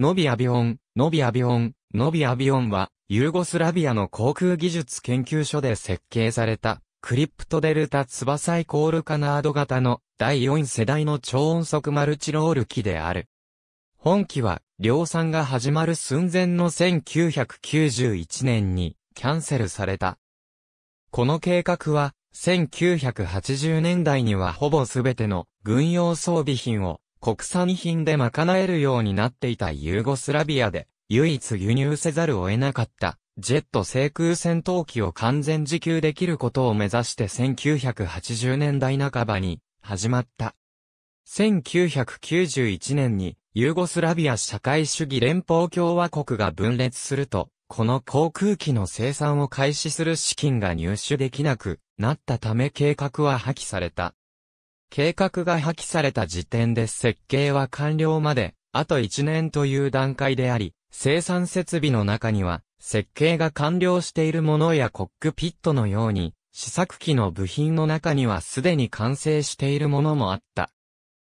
ノビアビオン、ノビアビオン、ノビアビオンは、ユーゴスラビアの航空技術研究所で設計された、クリプトデルタ翼イコールカナード型の第4世代の超音速マルチロール機である。本機は、量産が始まる寸前の1991年にキャンセルされた。この計画は、1980年代にはほぼすべての軍用装備品を国産品で賄えるようになっていたユーゴスラビアで、唯一輸入せざるを得なかった、ジェット制空戦闘機を完全自給できることを目指して1980年代半ばに、始まった。1991年に、ユーゴスラビア社会主義連邦共和国が分裂すると、この航空機の生産を開始する資金が入手できなくなったため計画は破棄された。計画が破棄された時点で設計は完了まで、あと1年という段階であり、生産設備の中には、設計が完了しているものやコックピットのように、試作機の部品の中にはすでに完成しているものもあった。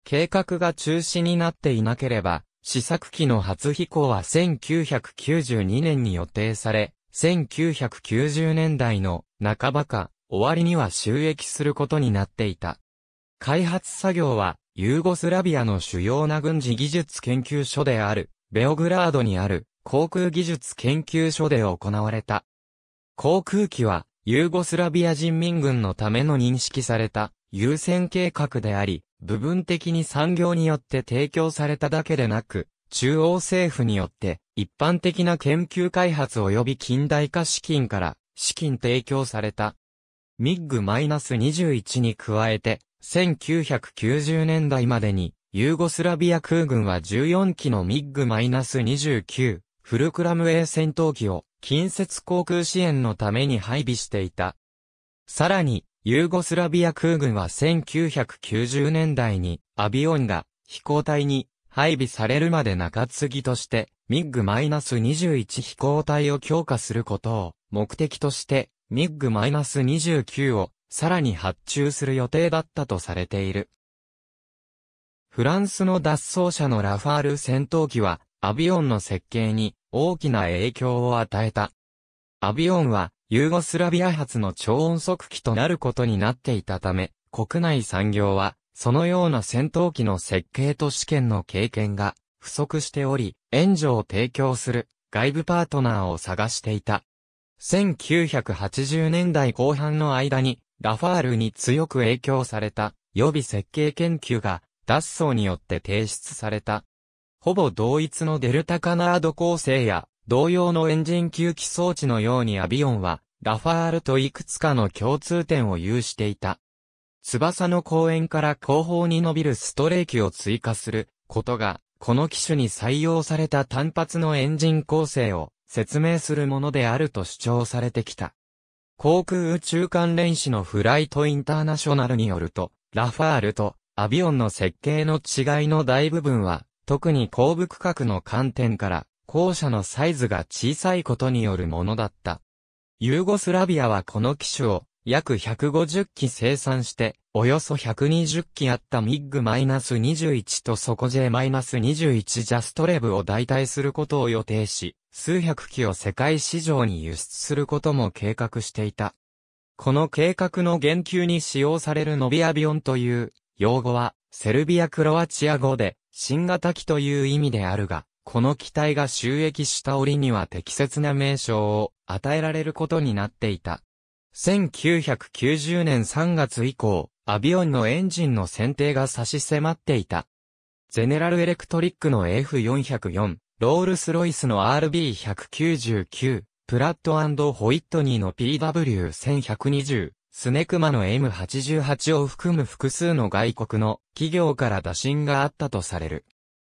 計画が中止になっていなければ、試作機の初飛行は1992年に予定され、1990年代の半ばか終わりには収益することになっていた。開発作業は、ユーゴスラビアの主要な軍事技術研究所である、ベオグラードにある航空技術研究所で行われた。航空機は、ユーゴスラビア人民軍のための認識された優先計画であり、部分的に産業によって提供されただけでなく、中央政府によって一般的な研究開発及び近代化資金から資金提供された。ミッグ -21 に加えて、1990年代までに、ユーゴスラビア空軍は14機のミッグ -29、フルクラム A 戦闘機を、近接航空支援のために配備していた。さらに、ユーゴスラビア空軍は1990年代にアビオンが飛行隊に配備されるまで中継ぎとしてミッグ -21 飛行隊を強化することを目的としてミッグ -29 をさらに発注する予定だったとされている。フランスの脱走者のラファール戦闘機は、アビオンの設計に大きな影響を与えた。アビオンは、ユーゴスラビア発の超音速機となることになっていたため、国内産業は、そのような戦闘機の設計と試験の経験が不足しており、援助を提供する外部パートナーを探していた。1980年代後半の間に、ラファールに強く影響された予備設計研究が脱走によって提出された。ほぼ同一のデルタカナード構成や同様のエンジン吸気装置のようにアビオンはラファールといくつかの共通点を有していた。翼の後円から後方に伸びるストレーキを追加することが、この機種に採用された単発のエンジン構成を説明するものであると主張されてきた。航空宇宙関連士のフライトインターナショナルによると、ラファールとアビオンの設計の違いの大部分は、特に後部区画の観点から、校舎のサイズが小さいことによるものだった。ユーゴスラビアはこの機種を約150機生産して、およそ120機あったミッグ -21 と底ェ2 1ジャストレブを代替することを予定し、数百機を世界市場に輸出することも計画していた。この計画の言及に使用されるノビアビオンという用語は、セルビア・クロアチア語で、新型機という意味であるが、この機体が収益した折には適切な名称を与えられることになっていた。1990年3月以降、アビオンのエンジンの選定が差し迫っていた。ゼネラルエレクトリックの F404、ロールスロイスの RB199、プラットホイットニーの PW1120、スネクマの M88 を含む複数の外国の企業から打診があったとされる。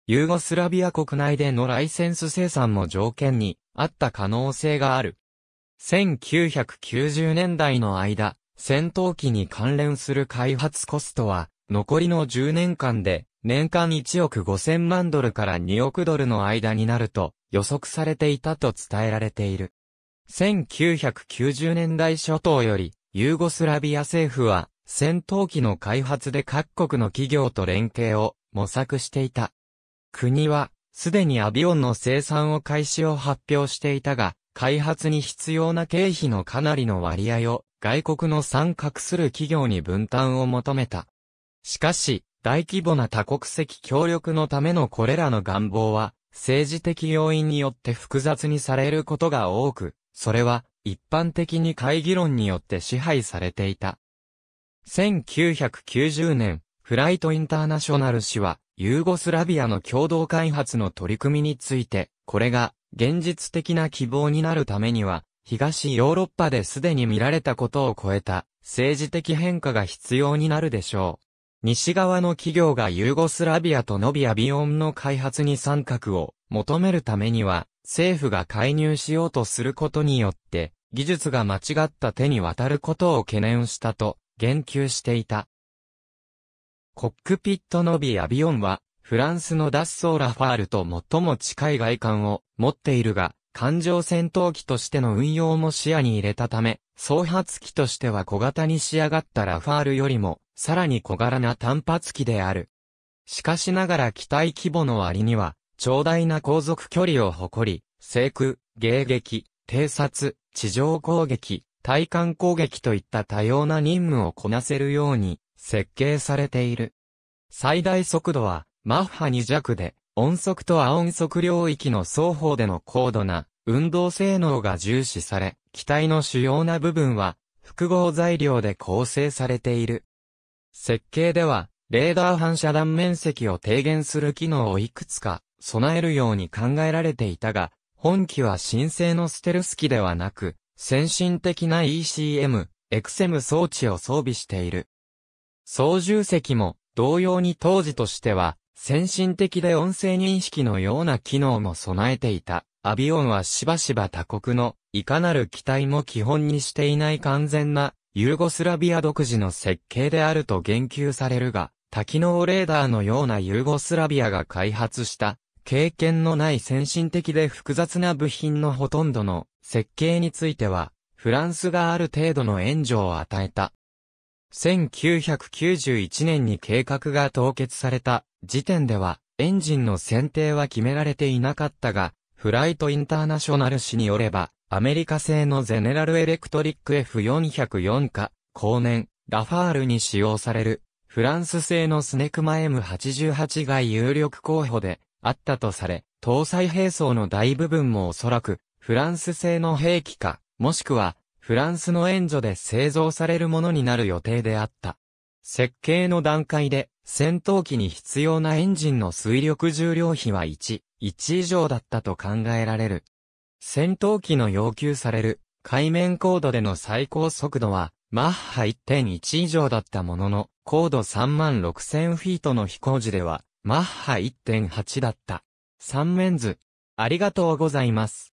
ユーゴスラビア国内でのライセンス生産も条件にあった可能性がある。1990年代の間、戦闘機に関連する開発コストは、残りの10年間で、年間1億5000万ドルから2億ドルの間になると予測されていたと伝えられている。1990年代初頭より、ユーゴスラビア政府は、戦闘機の開発で各国の企業と連携を模索していた。国は、すでにアビオンの生産を開始を発表していたが、開発に必要な経費のかなりの割合を外国の参画する企業に分担を求めた。しかし、大規模な多国籍協力のためのこれらの願望は、政治的要因によって複雑にされることが多く、それは一般的に会議論によって支配されていた。1990年、フライトインターナショナル氏は、ユーゴスラビアの共同開発の取り組みについて、これが現実的な希望になるためには、東ヨーロッパですでに見られたことを超えた政治的変化が必要になるでしょう。西側の企業がユーゴスラビアとノビアビオンの開発に参画を求めるためには政府が介入しようとすることによって技術が間違った手に渡ることを懸念したと言及していた。コックピットノビアビオンはフランスのダッソー・ラファールと最も近い外観を持っているが、艦上戦闘機としての運用も視野に入れたため、総発機としては小型に仕上がったラファールよりも、さらに小柄な単発機である。しかしながら機体規模の割には、長大な航続距離を誇り、制空、迎撃、偵察、地上攻撃、対艦攻撃といった多様な任務をこなせるように設計されている。最大速度はマッハ2弱で、音速と亜音速領域の双方での高度な運動性能が重視され、機体の主要な部分は複合材料で構成されている。設計では、レーダー反射断面積を低減する機能をいくつか備えるように考えられていたが、本機は新製のステルス機ではなく、先進的な ECM、XM 装置を装備している。操縦席も同様に当時としては先進的で音声認識のような機能も備えていた。アビオンはしばしば他国のいかなる機体も基本にしていない完全なユーゴスラビア独自の設計であると言及されるが、多機能レーダーのようなユーゴスラビアが開発した経験のない先進的で複雑な部品のほとんどの設計については、フランスがある程度の援助を与えた。1991年に計画が凍結された時点では、エンジンの選定は決められていなかったが、フライトインターナショナル誌によれば、アメリカ製のゼネラルエレクトリック F404 か、後年、ラファールに使用される、フランス製のスネクマ M88 が有力候補で、あったとされ、搭載兵装の大部分もおそらく、フランス製の兵器か、もしくは、フランスの援助で製造されるものになる予定であった。設計の段階で、戦闘機に必要なエンジンの水力重量比は1、1以上だったと考えられる。戦闘機の要求される海面高度での最高速度はマッハ1.1以上だったものの、高度3万6000フィートの飛行時ではマッハ1.8だった。3面図。ありがとうございます。